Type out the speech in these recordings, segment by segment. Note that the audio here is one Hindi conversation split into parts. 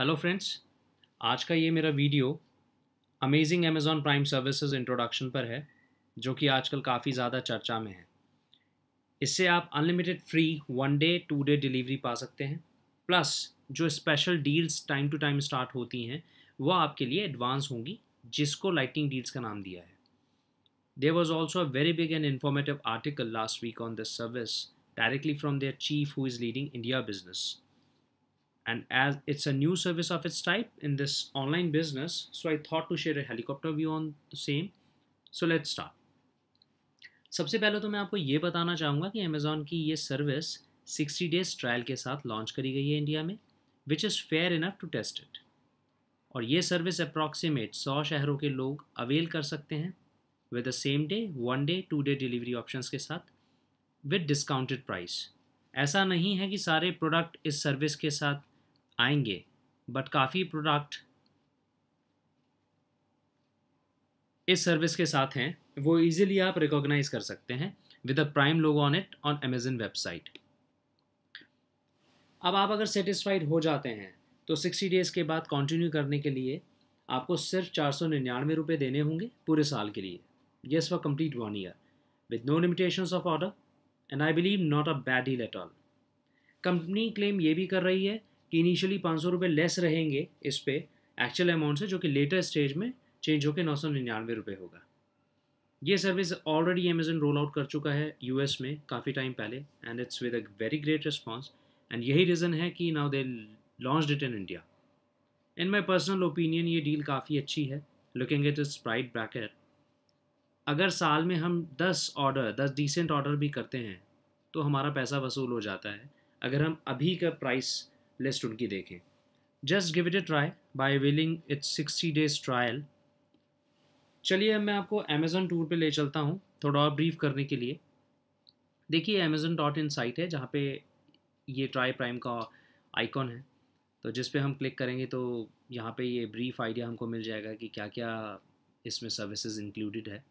हेलो फ्रेंड्स आज का ये मेरा video amazing Amazon Prime services introduction पर है जो कि आजकल काफ़ी ज़्यादा चर्चा में है इससे आप unlimited free one day two day delivery पा सकते हैं प्लस जो special deals time to time start होती हैं वह आपके लिए एडवांस होंगी जिसको लाइटिंग डील्स का नाम दिया है there was also a very big and informative article last week on this service directly from their chief who is leading India business and as it's a new service of its type in this online business so I thought to share a helicopter view on the same so let's start सबसे पहले तो मैं आपको ये बताना चाहूँगा कि अमेज़ॉन की ये सर्विस 60 डेज ट्रायल के साथ लॉन्च करी गई है इंडिया में which is fair enough to test it और ये सर्विस अप्रॉक्सीमेट 100 शहरों के लोग अवेल कर सकते हैं with the same day one day two day delivery options के साथ विद डिस्काउंटेड प्राइस ऐसा नहीं है कि सारे प्रोडक्ट इस सर्विस के साथ आएंगे बट काफ़ी प्रोडक्ट इस सर्विस के साथ हैं वो इजीली आप रिकॉग्नाइज कर सकते हैं with a prime logo on it on Amazon website अब आप अगर सेटिस्फाइड हो जाते हैं तो 60 डेज़ के बाद कंटिन्यू करने के लिए आपको सिर्फ चार सौ निन्यानवे रुपये देने होंगे पूरे साल के लिए yes for complete one year with no limitation of order and I believe not a bad deal at all company claim ये भी कर रही है कि इनिशियली पाँच सौ रुपये लेस रहेंगे इस पर एक्चुअल अमाउंट से जो कि लेटर स्टेज में चेंज होकर नौ सौ निन्यानवे रुपये होगा ये service already Amazon roll out कर चुका है एस में काफ़ी टाइम पहले and it's with a very great response and यही रीज़न है कि now they launch it in India in my personal opinion ये डील काफ़ी अच्छी है looking at its price bracket अगर साल में हम दस ऑर्डर दस डिसेंट ऑर्डर भी करते हैं तो हमारा पैसा वसूल हो जाता है अगर हम अभी का प्राइस लिस्ट उनकी देखें just give it a try by willing its sixty days trial चलिए अब मैं आपको अमेज़ोन टूर पे ले चलता हूँ थोड़ा और ब्रीफ करने के लिए देखिए अमेजन डॉट इन साइट है जहाँ पे ये ट्राई प्राइम का आइकॉन है तो जिस पे हम क्लिक करेंगे तो यहाँ पे ये ब्रीफ आइडिया हमको मिल जाएगा कि क्या क्या इसमें सर्विसेज इंक्लूडेड है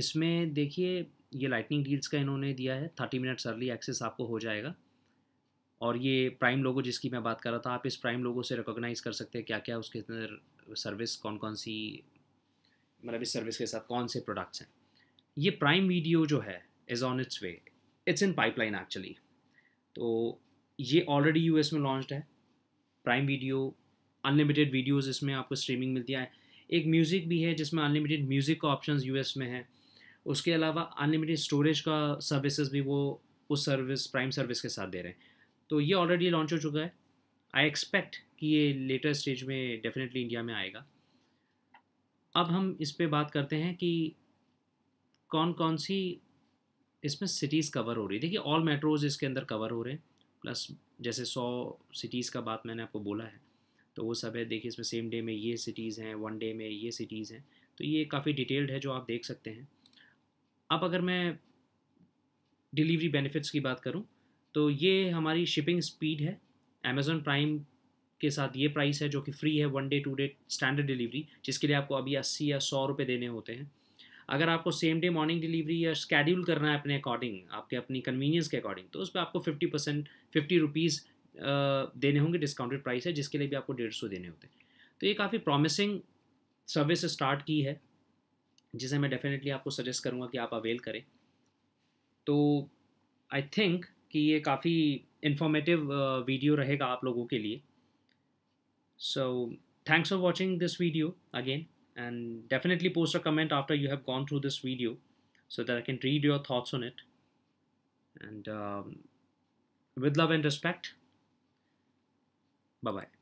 इसमें देखिए ये लाइटनिंग डील्स का इन्होंने दिया है थर्टी मिनट्स अर्ली एक्सेस आपको हो जाएगा और ये प्राइम लोगो जिसकी मैं बात कर रहा था आप इस प्राइम लोगो से रिकॉग्नाइज़ कर सकते हैं क्या क्या उसके अंदर सर्विस कौन कौन सी मतलब इस सर्विस के साथ कौन से प्रोडक्ट्स हैं ये प्राइम वीडियो जो है is on its way it's in pipeline actually तो ये ऑलरेडी यू में लॉन्च है प्राइम वीडियो अनलिमिटेड वीडियोज़ इसमें आपको स्ट्रीमिंग मिलती है एक म्यूज़िक भी है जिसमें अनलिमिटेड म्यूज़िक का ऑप्शन यू में है उसके अलावा अनलिमिटेड स्टोरेज का सर्विसेज भी वो उस सर्विस प्राइम सर्विस के साथ दे रहे हैं तो ये ऑलरेडी लॉन्च हो चुका है आई एक्सपेक्ट कि ये लेटर स्टेज में डेफिनेटली इंडिया में आएगा अब हम इस पर बात करते हैं कि कौन कौन सी इसमें सिटीज़ कवर हो रही है देखिए ऑल मेट्रोज़ इसके अंदर कवर हो रहे हैं प्लस जैसे सौ सिटीज़ का बात मैंने आपको बोला है तो वो सब है देखिए इसमें सेम डे में ये सिटीज़ हैं वन डे में ये सिटीज़ हैं तो ये काफ़ी डिटेल्ड है जो आप देख सकते हैं अब अगर मैं डिलीवरी बेनिफिट्स की बात करूँ तो ये हमारी शिपिंग स्पीड है अमेज़ोन प्राइम के साथ ये प्राइस है जो कि फ्री है one day two day standard delivery जिसके लिए आपको अभी अस्सी या सौ रुपये देने होते हैं अगर आपको सेम डे मॉर्निंग डिलीवरी या स्कैड्यूल करना है अपने अकॉर्डिंग आपके अपनी कन्वीनियंस के अकॉर्डिंग तो उस पर आपको फिफ्टी परसेंट फिफ्टी रुपीज़ देने होंगे डिस्काउंटेड प्राइस है जिसके लिए भी आपको डेढ़ सौ देने होते हैं तो ये काफ़ी प्रॉमिसिंग सर्विस स्टार्ट की है जिसे मैं डेफिनेटली आपको सजेस्ट करूँगा कि आप अवेल करें तो आई थिंक कि ये काफ़ी इन्फॉर्मेटिव वीडियो रहेगा आप लोगों के लिए so thanks for watching this video again and definitely post a comment after you have gone through this video so that I can read your thoughts on it and with love and respect bye